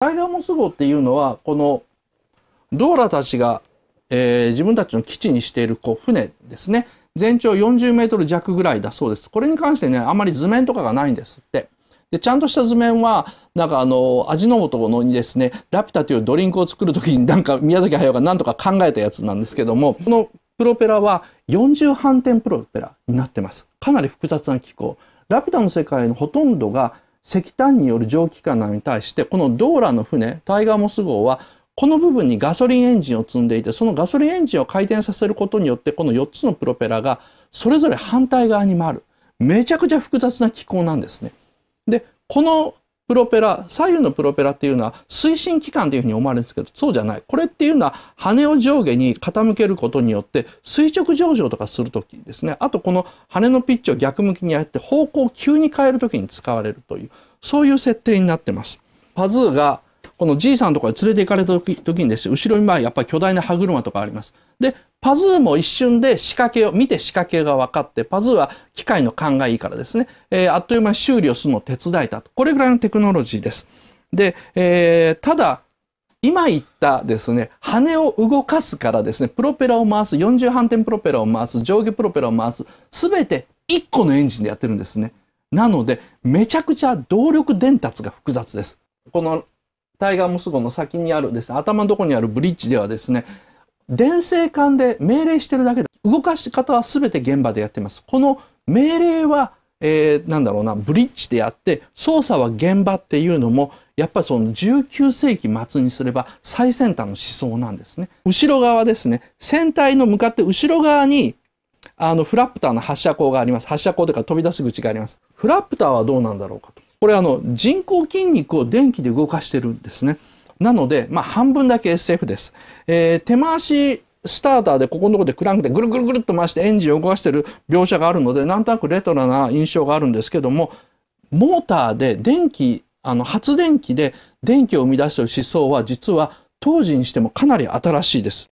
タイダモス号っていうのは、このドーラたちが、えー、自分たちの基地にしているこう船ですね。全長40メートル弱ぐらいだそうです。これに関してね、あまり図面とかがないんですって。で、ちゃんとした図面は、なんかあの、味の素のにですね、ラピュタというドリンクを作るときになんか宮崎駿がなんとか考えたやつなんですけども、このプロペラは40反転プロペラになってます。かなり複雑な機構。ラピュタの世界のほとんどが石炭による蒸気機関なに対して、このドーラの船、タイガーモス号は、この部分にガソリンエンジンを積んでいて、そのガソリンエンジンを回転させることによって、この4つのプロペラがそれぞれ反対側に回る。めちゃくちゃ複雑な機構なんですね。で、このプロペラ、左右のプロペラっていうのは推進機関というふうに思われるんですけど、そうじゃない。これっていうのは羽を上下に傾けることによって垂直上昇とかするときですね。あとこの羽のピッチを逆向きにやって方向を急に変えるときに使われるという、そういう設定になってます。パズーがこのじいさんとかに連れて行かれた時時にですね、後ろにまあやっぱり巨大な歯車とかあります。で、パズーも一瞬で仕掛けを、見て仕掛けが分かって、パズーは機械の勘がいいからですね、えー、あっという間に修理をするのを手伝えたと。これぐらいのテクノロジーです。で、えー、ただ、今言ったですね、羽を動かすからですね、プロペラを回す、40反転プロペラを回す、上下プロペラを回す、すべて1個のエンジンでやってるんですね。なので、めちゃくちゃ動力伝達が複雑です。このタイガーモス号の先にあるですね、頭のとこにあるブリッジではですね、電線管で命令してるだけで、動かし方は全て現場でやってます。この命令は、えー、なんだろうな、ブリッジでやって、操作は現場っていうのも、やっぱりその19世紀末にすれば最先端の思想なんですね。後ろ側ですね。船体の向かって後ろ側に、あの、フラプターの発射口があります。発射口というか飛び出し口があります。フラプターはどうなんだろうかと。これあの人工筋肉を電気で動かしてるんですね。なので、まあ、半分だけ SF です。えー、手回しスターターでここのとこでクランクでぐるぐるぐるっと回してエンジンを動かしてる描写があるのでなんとなくレトロな印象があるんですけどもモーターで電気あの発電機で電気を生み出している思想は実は当時にしてもかなり新しいです。